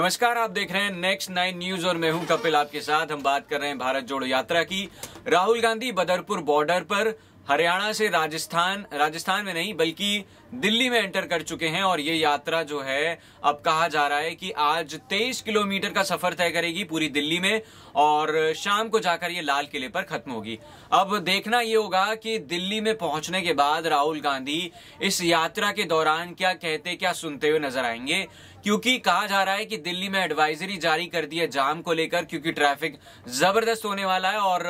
नमस्कार आप देख रहे हैं नेक्स्ट नाइन न्यूज और मैं हूं कपिल आपके साथ हम बात कर रहे हैं भारत जोड़ो यात्रा की राहुल गांधी बदरपुर बॉर्डर पर हरियाणा से राजस्थान राजस्थान में नहीं बल्कि दिल्ली में एंटर कर चुके हैं और ये यात्रा जो है अब कहा जा रहा है कि आज 23 किलोमीटर का सफर तय करेगी पूरी दिल्ली में और शाम को जाकर ये लाल किले पर खत्म होगी अब देखना ये होगा कि दिल्ली में पहुंचने के बाद राहुल गांधी इस यात्रा के दौरान क्या कहते क्या सुनते हुए नजर आएंगे क्योंकि कहा जा रहा है कि दिल्ली में एडवाइजरी जारी कर दी है जाम को लेकर क्योंकि ट्रैफिक जबरदस्त होने वाला है और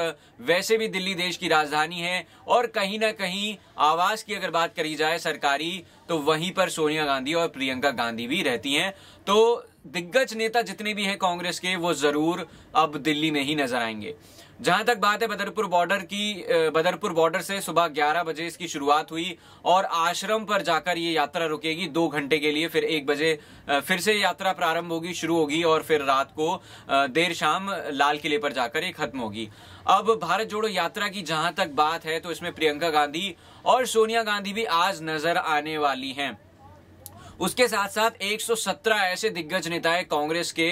वैसे भी दिल्ली देश की राजधानी है और कहीं ना कहीं आवास की अगर बात करी जाए सरकारी थी तो वहीं पर सोनिया गांधी और प्रियंका गांधी भी रहती हैं तो दिग्गज नेता जितने भी हैं कांग्रेस के वो जरूर अब दिल्ली में ही नजर आएंगे जहां तक बात है बदरपुर बॉर्डर की बदरपुर बॉर्डर से सुबह 11 बजे इसकी शुरुआत हुई और आश्रम पर जाकर ये यात्रा रुकेगी दो घंटे के लिए फिर एक बजे फिर से यात्रा प्रारंभ होगी शुरू होगी और फिर रात को देर शाम लाल किले पर जाकर ये खत्म होगी अब भारत जोड़ो यात्रा की जहां तक बात है तो इसमें प्रियंका गांधी और सोनिया गांधी भी आज नजर आने वाली हैं उसके साथ साथ 117 ऐसे दिग्गज नेता है कांग्रेस के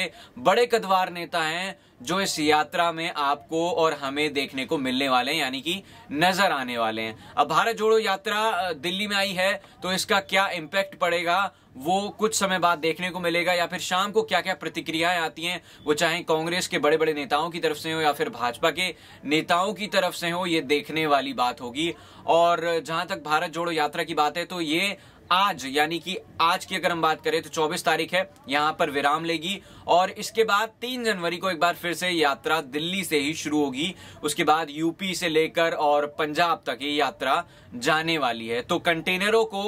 बड़े कदवार नेता हैं जो इस यात्रा में आपको और हमें देखने को मिलने वाले हैं यानी कि नजर आने वाले हैं अब भारत जोड़ो यात्रा दिल्ली में आई है तो इसका क्या इम्पैक्ट पड़ेगा वो कुछ समय बाद देखने को मिलेगा या फिर शाम को क्या क्या प्रतिक्रियाएं आती हैं वो चाहे कांग्रेस के बड़े बड़े नेताओं की तरफ से हो या फिर भाजपा के नेताओं की तरफ से हो ये देखने वाली बात होगी और जहां तक भारत जोड़ो यात्रा की बात है तो ये आज यानी कि आज की अगर हम बात करें तो 24 तारीख है यहाँ पर विराम लेगी और इसके बाद 3 जनवरी को एक बार फिर से यात्रा दिल्ली से ही शुरू होगी उसके बाद यूपी से लेकर और पंजाब तक ये यात्रा जाने वाली है तो कंटेनरों को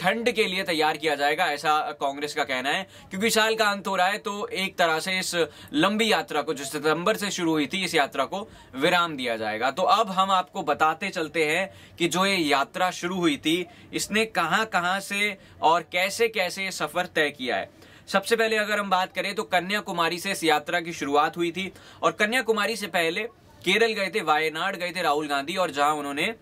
ठंड के लिए तैयार किया जाएगा ऐसा कांग्रेस का कहना है क्योंकि साल का अंत हो रहा है तो एक तरह से इस लंबी यात्रा को जो सितंबर से शुरू हुई थी इस यात्रा को विराम दिया जाएगा तो अब हम आपको बताते चलते हैं कि जो ये यात्रा शुरू हुई थी इसने कहाँ कहाँ कहाँ से और कैसे कैसे सफर तय किया है सबसे पहले अगर हम बात करें तो कन्याकुमारी से इस यात्रा की शुरुआत हुई थी और कन्याकुमारी से पहले केरल गए थे वायनाड गए थे राहुल गांधी और जहां उन्होंने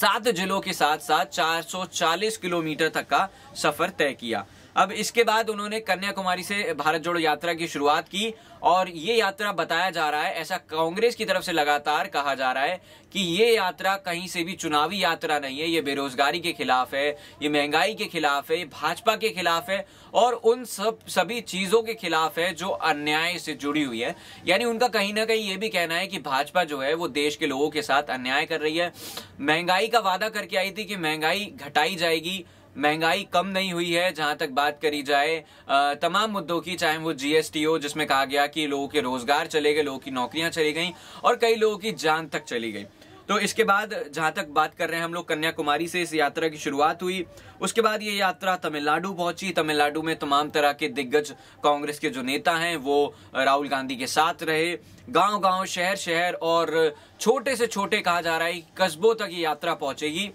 सात जिलों के साथ साथ 440 किलोमीटर तक का सफर तय किया अब इसके बाद उन्होंने कन्याकुमारी से भारत जोड़ो यात्रा की शुरुआत की और ये यात्रा बताया जा रहा है ऐसा कांग्रेस की तरफ से लगातार कहा जा रहा है कि ये यात्रा कहीं से भी चुनावी यात्रा नहीं है ये बेरोजगारी के खिलाफ है ये महंगाई के खिलाफ है ये भाजपा के खिलाफ है और उन सब सभी चीजों के खिलाफ है जो अन्याय से जुड़ी हुई है यानी उनका कहीं ना कहीं ये भी कहना है कि भाजपा जो है वो देश के लोगों के साथ अन्याय कर रही है महंगाई का वादा करके आई थी कि महंगाई घटाई जाएगी महंगाई कम नहीं हुई है जहां तक बात करी जाए तमाम मुद्दों की चाहे वो जीएसटी हो जिसमें कहा गया कि लोगों के रोजगार चले गए लोगों की नौकरियां चली गई और कई लोगों की जान तक चली गई तो इसके बाद जहां तक बात कर रहे हैं हम लोग कन्याकुमारी से इस यात्रा की शुरुआत हुई उसके बाद ये यात्रा तमिलनाडु पहुंची तमिलनाडु में तमाम तरह के दिग्गज कांग्रेस के जो नेता हैं वो राहुल गांधी के साथ रहे गांव गांव शहर शहर और छोटे से छोटे कहा जा रहा है कस्बों तक ये यात्रा पहुंचेगी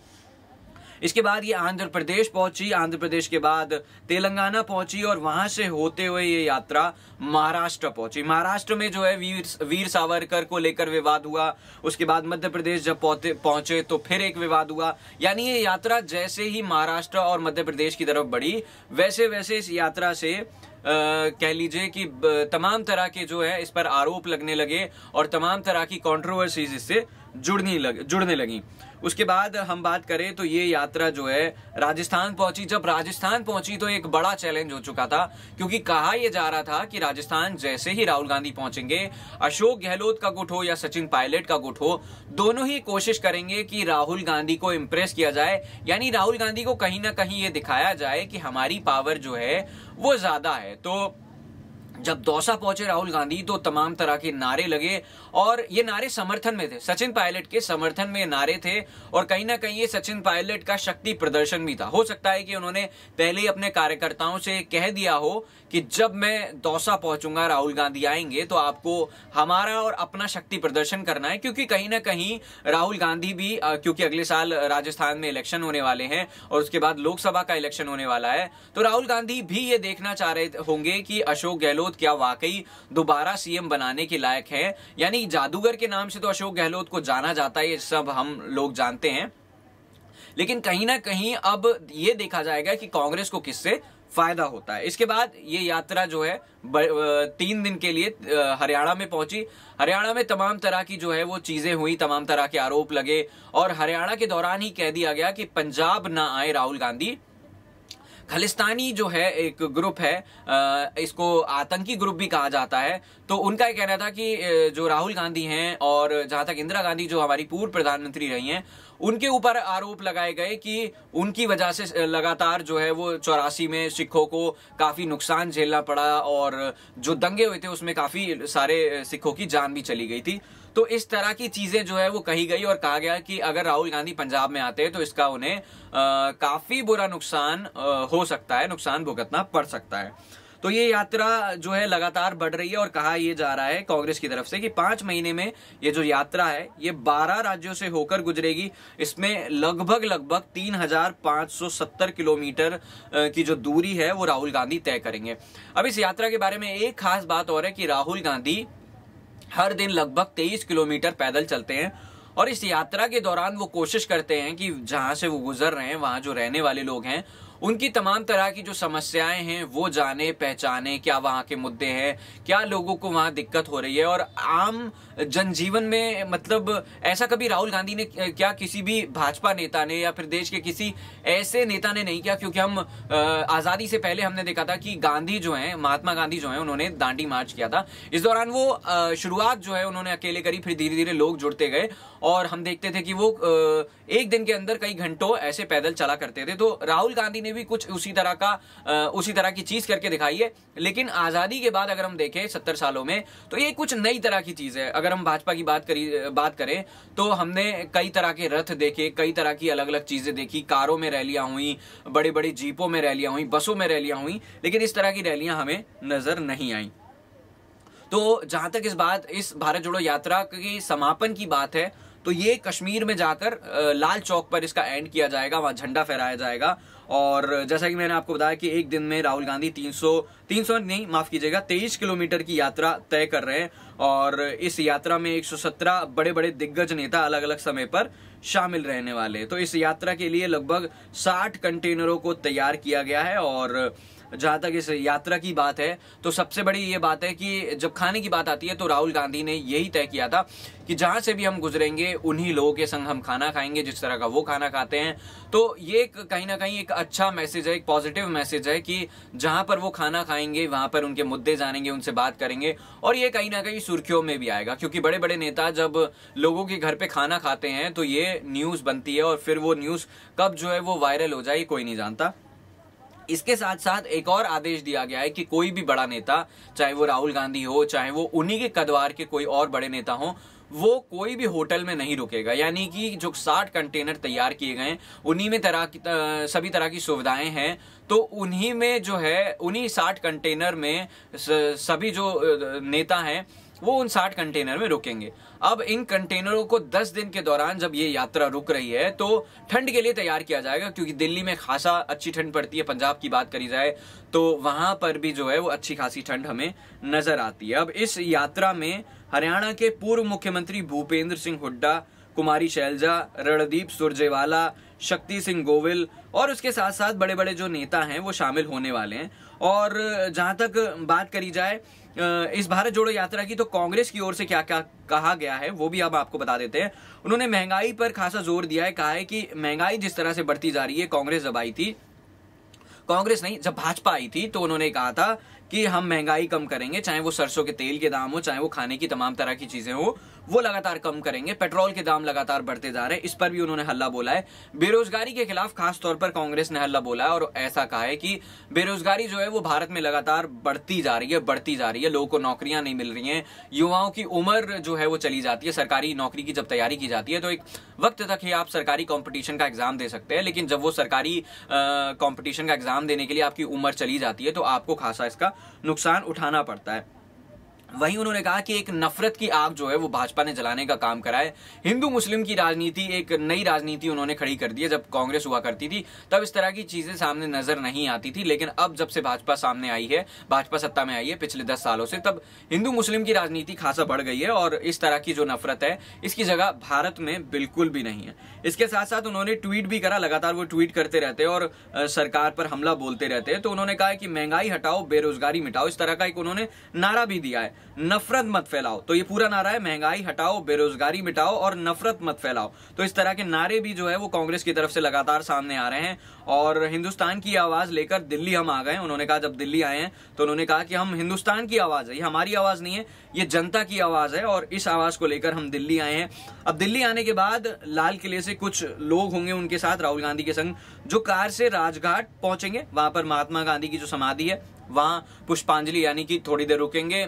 इसके बाद ये आंध्र प्रदेश पहुंची आंध्र प्रदेश के बाद तेलंगाना पहुंची और वहां से होते हुए ये यात्रा महाराष्ट्र पहुंची महाराष्ट्र में जो है वीर वीर सावरकर को लेकर विवाद हुआ उसके बाद मध्य प्रदेश जब पहुंचे तो फिर एक विवाद हुआ यानी ये यात्रा जैसे ही महाराष्ट्र और मध्य प्रदेश की तरफ बढ़ी वैसे वैसे इस यात्रा से Uh, कह लीजिए कि तमाम तरह के जो है इस पर आरोप लगने लगे और तमाम तरह की कॉन्ट्रोवर्सीज इससे जुड़नी लग जुड़ने लगी उसके बाद हम बात करें तो ये यात्रा जो है राजस्थान पहुंची जब राजस्थान पहुंची तो एक बड़ा चैलेंज हो चुका था क्योंकि कहा यह जा रहा था कि राजस्थान जैसे ही राहुल गांधी पहुंचेंगे अशोक गहलोत का गुट हो या सचिन पायलट का गुट हो दोनों ही कोशिश करेंगे कि राहुल गांधी को इम्प्रेस किया जाए यानी राहुल गांधी को कहीं ना कहीं ये दिखाया जाए कि हमारी पावर जो है वो ज्यादा है तो जब दौसा पहुंचे राहुल गांधी तो तमाम तरह के नारे लगे और ये नारे समर्थन में थे सचिन पायलट के समर्थन में नारे थे और कहीं ना कहीं ये सचिन पायलट का शक्ति प्रदर्शन भी था हो सकता है कि उन्होंने पहले ही अपने कार्यकर्ताओं से कह दिया हो कि जब मैं दौसा पहुंचूंगा राहुल गांधी आएंगे तो आपको हमारा और अपना शक्ति प्रदर्शन करना है क्योंकि कहीं ना कहीं राहुल गांधी भी क्योंकि अगले साल राजस्थान में इलेक्शन होने वाले हैं और उसके बाद लोकसभा का इलेक्शन होने वाला है तो राहुल गांधी भी ये देखना चाह रहे होंगे कि अशोक गहलोत गहलोत क्या वाकई दोबारा सीएम बनाने के लायक है यानी जादूगर के नाम से तो अशोक गहलोत को जाना जाता है ये सब हम लोग जानते हैं लेकिन कहीं ना कहीं अब ये देखा जाएगा कि कांग्रेस को किससे फायदा होता है इसके बाद ये यात्रा जो है तीन दिन के लिए हरियाणा में पहुंची हरियाणा में तमाम तरह की जो है वो चीजें हुई तमाम तरह के आरोप लगे और हरियाणा के दौरान ही कह दिया गया कि पंजाब ना आए राहुल गांधी खालिस्तानी जो है एक ग्रुप है इसको आतंकी ग्रुप भी कहा जाता है तो उनका यह कहना था कि जो राहुल गांधी हैं और जहां तक इंदिरा गांधी जो हमारी पूर्व प्रधानमंत्री रही हैं उनके ऊपर आरोप लगाए गए कि उनकी वजह से लगातार जो है वो चौरासी में सिखों को काफी नुकसान झेलना पड़ा और जो दंगे हुए थे उसमें काफी सारे सिखों की जान भी चली गई थी तो इस तरह की चीजें जो है वो कही गई और कहा गया कि अगर राहुल गांधी पंजाब में आते हैं तो इसका उन्हें आ, काफी बुरा नुकसान आ, हो सकता है नुकसान भुगतना पड़ सकता है तो ये यात्रा जो है लगातार बढ़ रही है और कहा यह जा रहा है कांग्रेस की तरफ से कि पांच महीने में ये जो यात्रा है ये बारह राज्यों से होकर गुजरेगी इसमें लगभग लगभग तीन हजार पांच सौ सत्तर किलोमीटर की जो दूरी है वो राहुल गांधी तय करेंगे अब इस यात्रा के बारे में एक खास बात और है कि राहुल गांधी हर दिन लगभग तेईस किलोमीटर पैदल चलते हैं और इस यात्रा के दौरान वो कोशिश करते हैं कि जहाँ से वो गुजर रहे हैं वहाँ जो रहने वाले लोग हैं उनकी तमाम तरह की जो समस्याएं हैं वो जाने पहचाने क्या वहाँ के मुद्दे हैं क्या लोगों को वहाँ दिक्कत हो रही है और आम जनजीवन में मतलब ऐसा कभी राहुल गांधी ने क्या किसी भी भाजपा नेता ने या फिर देश के किसी ऐसे नेता ने नहीं किया क्योंकि हम आज़ादी से पहले हमने देखा था कि गांधी जो है महात्मा गांधी जो है उन्होंने दांडी मार्च किया था इस दौरान वो शुरुआत जो है उन्होंने अकेले करी फिर धीरे धीरे लोग जुड़ते गए और हम देखते थे कि वो एक दिन के अंदर कई घंटों ऐसे पैदल चला करते थे तो राहुल गांधी ने भी कुछ उसी तरह का उसी तरह की चीज करके दिखाई है लेकिन आजादी के बाद अगर हम देखें सत्तर सालों में तो ये कुछ नई तरह की चीज है अगर हम भाजपा की बात करी बात करें तो हमने कई तरह के रथ देखे कई तरह की अलग अलग चीजें देखी कारों में रैलियां हुई बड़े बड़े जीपों में रैलियां हुई बसों में रैलियां हुई लेकिन इस तरह की रैलियां हमें नजर नहीं आई तो जहां तक इस बात इस भारत जोड़ो यात्रा की समापन की बात है तो ये कश्मीर में जाकर लाल चौक पर इसका एंड किया जाएगा वहां झंडा फहराया जाएगा और जैसा कि मैंने आपको बताया कि एक दिन में राहुल गांधी 300 300 नहीं माफ कीजिएगा 23 किलोमीटर की यात्रा तय कर रहे हैं और इस यात्रा में 117 बड़े बड़े दिग्गज नेता अलग अलग समय पर शामिल रहने वाले तो इस यात्रा के लिए लगभग 60 कंटेनरों को तैयार किया गया है और जहाँ तक इस यात्रा की बात है तो सबसे बड़ी ये बात है कि जब खाने की बात आती है तो राहुल गांधी ने यही तय किया था कि जहाँ से भी हम गुजरेंगे उन्हीं लोगों के संग हम खाना खाएंगे जिस तरह का वो खाना खाते हैं तो ये कहीं ना कहीं एक अच्छा मैसेज है एक पॉजिटिव मैसेज है कि जहाँ पर वो खाना खाएंगे वहाँ पर उनके मुद्दे जानेंगे उनसे बात करेंगे और ये कहीं ना कहीं सुर्खियों में भी आएगा क्योंकि बड़े बड़े नेता जब लोगों के घर पे खाना खाते हैं तो ये न्यूज़ बनती है और फिर वो न्यूज़ कब जो है वो वायरल हो जाए कोई नहीं जानता इसके साथ साथ एक और आदेश दिया गया है कि कोई भी बड़ा नेता चाहे वो राहुल गांधी हो चाहे वो उन्हीं के कदवार के कोई और बड़े नेता हो वो कोई भी होटल में नहीं रुकेगा यानी कि जो साठ कंटेनर तैयार किए गए उन्हीं में तरह की सभी तरह की सुविधाएं हैं तो उन्हीं में जो है उन्हीं साठ कंटेनर में सभी जो नेता हैं वो उन साठ कंटेनर में रुकेंगे अब इन कंटेनरों को दस दिन के दौरान जब ये यात्रा रुक रही है तो ठंड के लिए तैयार किया जाएगा क्योंकि दिल्ली में खासा अच्छी ठंड पड़ती है पंजाब की बात करी जाए तो वहां पर भी जो है वो अच्छी खासी ठंड हमें नजर आती है अब इस यात्रा में हरियाणा के पूर्व मुख्यमंत्री भूपेंद्र सिंह हुड्डा कुमारी शैलजा रणदीप सुरजेवाला शक्ति सिंह गोविल और उसके साथ साथ बड़े बड़े जो नेता हैं वो शामिल होने वाले हैं और जहां तक बात करी जाए इस भारत जोड़ो यात्रा की तो कांग्रेस की ओर से क्या क्या कहा गया है वो भी अब आपको बता देते हैं उन्होंने महंगाई पर खासा जोर दिया है कहा है कि महंगाई जिस तरह से बढ़ती जा रही है कांग्रेस जब आई थी कांग्रेस नहीं जब भाजपा आई थी तो उन्होंने कहा था कि हम महंगाई कम करेंगे चाहे वो सरसों के तेल के दाम हो चाहे वो खाने की तमाम तरह की चीज़ें हो वो लगातार कम करेंगे पेट्रोल के दाम लगातार बढ़ते जा रहे हैं इस पर भी उन्होंने हल्ला बोला है बेरोजगारी के खिलाफ खास तौर पर कांग्रेस ने हल्ला बोला है और ऐसा कहा है कि बेरोजगारी जो है वो भारत में लगातार बढ़ती जा रही है बढ़ती जा रही है लोगों को नौकरियां नहीं मिल रही हैं युवाओं की उम्र जो है वो चली जाती है सरकारी नौकरी की जब तैयारी की जाती है तो एक वक्त तक ही आप सरकारी कॉम्पिटिशन का एग्जाम दे सकते हैं लेकिन जब वो सरकारी कॉम्पिटिशन का एग्जाम देने के लिए आपकी उम्र चली जाती है तो आपको खासा इसका नुकसान उठाना पड़ता है वहीं उन्होंने कहा कि एक नफरत की आग जो है वो भाजपा ने जलाने का काम करा है हिंदू मुस्लिम की राजनीति एक नई राजनीति उन्होंने खड़ी कर दी है जब कांग्रेस हुआ करती थी तब इस तरह की चीजें सामने नजर नहीं आती थी लेकिन अब जब से भाजपा सामने आई है भाजपा सत्ता में आई है पिछले दस सालों से तब हिंदू मुस्लिम की राजनीति खासा बढ़ गई है और इस तरह की जो नफरत है इसकी जगह भारत में बिल्कुल भी नहीं है इसके साथ साथ उन्होंने ट्वीट भी करा लगातार वो ट्वीट करते रहते और सरकार पर हमला बोलते रहते हैं तो उन्होंने कहा कि महंगाई हटाओ बेरोजगारी मिटाओ इस तरह का एक उन्होंने नारा भी दिया है नफरत मत फैलाओ तो ये पूरा नारा है महंगाई हटाओ बेरोजगारी मिटाओ और नफरत मत फैलाओ तो इस तरह के नारे भी जो है वो कांग्रेस की तरफ से लगातार सामने आ रहे हैं और हिंदुस्तान की आवाज लेकर दिल्ली हम आ गए उन्होंने कहा जब दिल्ली आए हैं तो उन्होंने कहा कि हम हिंदुस्तान की आवाज है ये हमारी आवाज नहीं है ये जनता की आवाज है और इस आवाज को लेकर हम दिल्ली आए हैं अब दिल्ली आने के बाद लाल किले से कुछ लोग होंगे उनके साथ राहुल गांधी के संग जो कार से राजघाट पहुंचेंगे वहां पर महात्मा गांधी की जो समाधि है वहां पुष्पांजलि यानी कि थोड़ी देर रुकेंगे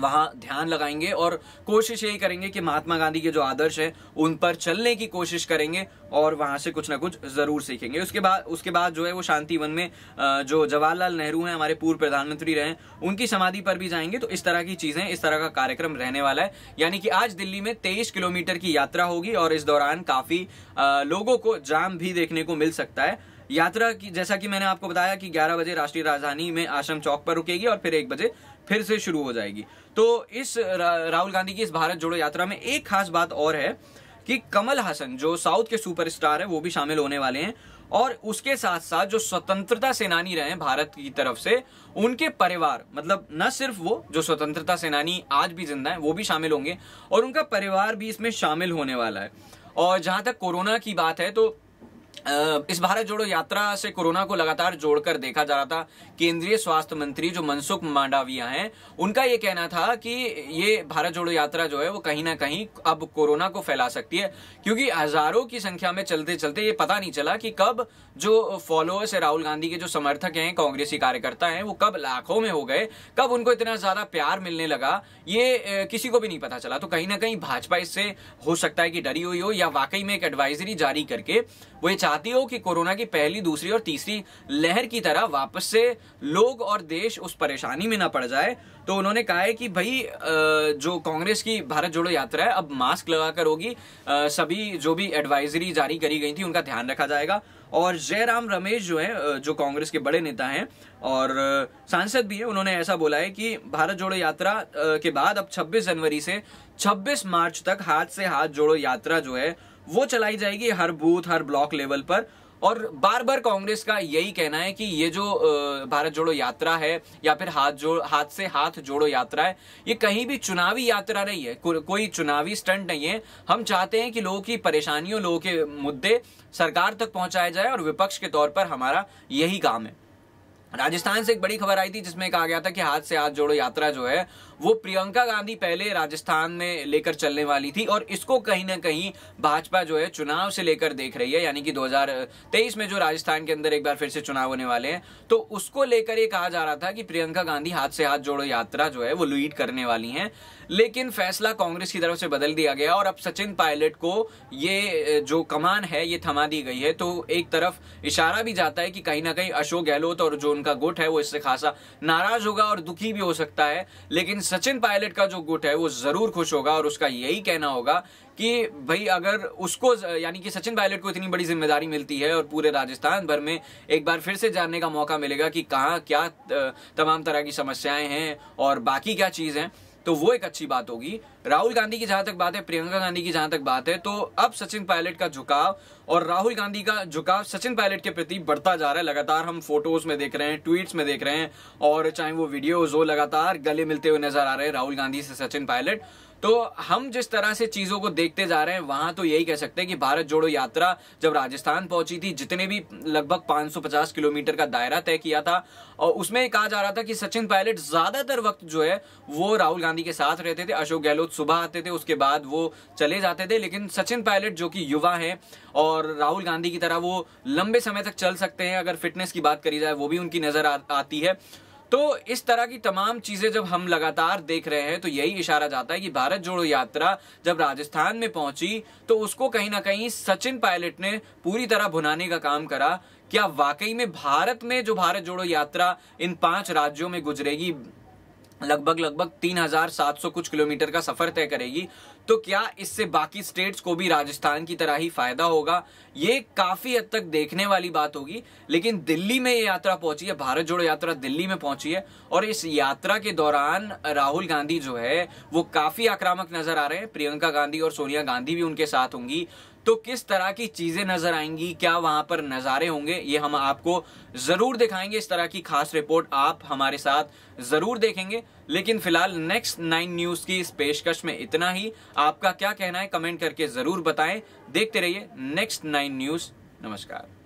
वहाँ ध्यान लगाएंगे और कोशिश यही करेंगे कि महात्मा गांधी के जो आदर्श हैं उन पर चलने की कोशिश करेंगे और वहाँ से कुछ ना कुछ ज़रूर सीखेंगे उसके बाद उसके बाद जो है वो शांति वन में जो जवाहरलाल नेहरू हैं हमारे पूर्व प्रधानमंत्री रहे उनकी समाधि पर भी जाएंगे तो इस तरह की चीज़ें इस तरह का कार्यक्रम रहने वाला है यानी कि आज दिल्ली में तेईस किलोमीटर की यात्रा होगी और इस दौरान काफ़ी लोगों को जाम भी देखने को मिल सकता है यात्रा की जैसा कि मैंने आपको बताया कि 11 बजे राष्ट्रीय राजधानी में आश्रम चौक पर रुकेगी और फिर एक बजे फिर से शुरू हो जाएगी तो इस रा, राहुल गांधी की इस भारत जोड़ो यात्रा में एक खास बात और है कि कमल हासन जो साउथ के सुपरस्टार है वो भी शामिल होने वाले हैं और उसके साथ साथ जो स्वतंत्रता सेनानी रहे भारत की तरफ से उनके परिवार मतलब न सिर्फ वो जो स्वतंत्रता सेनानी आज भी जिंदा है वो भी शामिल होंगे और उनका परिवार भी इसमें शामिल होने वाला है और जहां तक कोरोना की बात है तो इस भारत जोड़ो यात्रा से कोरोना को लगातार जोड़कर देखा जा रहा था केंद्रीय स्वास्थ्य मंत्री जो मनसुख मांडविया हैं उनका ये कहना था कि ये भारत जोड़ो यात्रा जो है वो कहीं ना कहीं अब कोरोना को फैला सकती है क्योंकि हजारों की संख्या में चलते चलते ये पता नहीं चला कि कब जो फॉलोअर्स है राहुल गांधी के जो समर्थक हैं कांग्रेसी कार्यकर्ता हैं वो कब लाखों में हो गए कब उनको इतना ज्यादा प्यार मिलने लगा ये किसी को भी नहीं पता चला तो कहीं ना कहीं भाजपा इससे हो सकता है कि डरी हुई हो या वाकई में एक एडवाइजरी जारी करके वो ये चाहती हो कि कोरोना की पहली दूसरी और तीसरी लहर की तरह वापस से लोग और देश उस परेशानी में ना पड़ जाए तो उन्होंने कहा है कि भाई जो कांग्रेस की भारत जोड़ो यात्रा है अब मास्क लगाकर होगी सभी जो भी एडवाइजरी जारी करी गई थी उनका ध्यान रखा जाएगा और जयराम रमेश जो है जो कांग्रेस के बड़े नेता हैं और सांसद भी हैं उन्होंने ऐसा बोला है कि भारत जोड़ो यात्रा के बाद अब 26 जनवरी से 26 मार्च तक हाथ से हाथ जोड़ो यात्रा जो है वो चलाई जाएगी हर बूथ हर ब्लॉक लेवल पर और बार बार कांग्रेस का यही कहना है कि ये जो भारत जोड़ो यात्रा है या फिर हाथ जोड़ हाथ से हाथ जोड़ो यात्रा है ये कहीं भी चुनावी यात्रा नहीं है को, कोई चुनावी स्टंट नहीं है हम चाहते हैं कि लोगों की परेशानियों लोगों के मुद्दे सरकार तक पहुंचाए जाए और विपक्ष के तौर पर हमारा यही काम है राजस्थान से एक बड़ी खबर आई थी जिसमें कहा गया था कि हाथ से हाथ जोड़ो यात्रा जो है वो प्रियंका गांधी पहले राजस्थान में लेकर चलने वाली थी और इसको कहीं ना कहीं भाजपा जो है चुनाव से लेकर देख रही है यानी कि 2023 में जो राजस्थान के अंदर एक बार फिर से चुनाव होने वाले हैं तो उसको लेकर ये कहा जा रहा था कि प्रियंका गांधी हाथ से हाथ जोड़ो यात्रा जो है वो लीड करने वाली है लेकिन फैसला कांग्रेस की तरफ से बदल दिया गया और अब सचिन पायलट को ये जो कमान है ये थमा दी गई है तो एक तरफ इशारा भी जाता है कि कहीं ना कहीं अशोक गहलोत और जो उनका गुट है वो इससे खासा नाराज होगा और दुखी भी हो सकता है लेकिन सचिन पायलट का जो गुट है वो जरूर खुश होगा और उसका यही कहना होगा कि भाई अगर उसको यानी कि सचिन पायलट को इतनी बड़ी जिम्मेदारी मिलती है और पूरे राजस्थान भर में एक बार फिर से जानने का मौका मिलेगा कि कहाँ क्या तमाम तरह की समस्याएं हैं और बाकी क्या चीज़ है तो वो एक अच्छी बात होगी राहुल गांधी की जहां तक बात है प्रियंका गांधी की जहां तक बात है तो अब सचिन पायलट का झुकाव और राहुल गांधी का झुकाव सचिन पायलट के प्रति बढ़ता जा रहा है लगातार हम फोटोज में देख रहे हैं ट्वीट्स में देख रहे हैं और चाहे वो वीडियोज हो लगातार गले मिलते हुए नजर आ रहे हैं राहुल गांधी से सचिन पायलट तो हम जिस तरह से चीजों को देखते जा रहे हैं वहां तो यही कह सकते हैं कि भारत जोड़ो यात्रा जब राजस्थान पहुंची थी जितने भी लगभग 550 किलोमीटर का दायरा तय किया था और उसमें कहा जा रहा था कि सचिन पायलट ज्यादातर वक्त जो है वो राहुल गांधी के साथ रहते थे अशोक गहलोत सुबह आते थे उसके बाद वो चले जाते थे लेकिन सचिन पायलट जो कि युवा है और राहुल गांधी की तरह वो लंबे समय तक चल सकते हैं अगर फिटनेस की बात करी जाए वो भी उनकी नजर आ, आती है तो इस तरह की तमाम चीजें जब हम लगातार देख रहे हैं तो यही इशारा जाता है कि भारत जोड़ो यात्रा जब राजस्थान में पहुंची तो उसको कहीं ना कहीं सचिन पायलट ने पूरी तरह भुनाने का काम करा क्या वाकई में भारत में जो भारत जोड़ो यात्रा इन पांच राज्यों में गुजरेगी लगभग लगभग 3700 कुछ किलोमीटर का सफर तय करेगी तो क्या इससे बाकी स्टेट्स को भी राजस्थान की तरह ही फायदा होगा ये काफी हद तक देखने वाली बात होगी लेकिन दिल्ली में ये यात्रा पहुंची है भारत जोड़ो यात्रा दिल्ली में पहुंची है और इस यात्रा के दौरान राहुल गांधी जो है वो काफी आक्रामक नजर आ रहे हैं प्रियंका गांधी और सोनिया गांधी भी उनके साथ होंगी तो किस तरह की चीजें नजर आएंगी क्या वहां पर नजारे होंगे ये हम आपको जरूर दिखाएंगे इस तरह की खास रिपोर्ट आप हमारे साथ जरूर देखेंगे लेकिन फिलहाल नेक्स्ट नाइन न्यूज की इस पेशकश में इतना ही आपका क्या कहना है कमेंट करके जरूर बताएं देखते रहिए नेक्स्ट नाइन न्यूज नमस्कार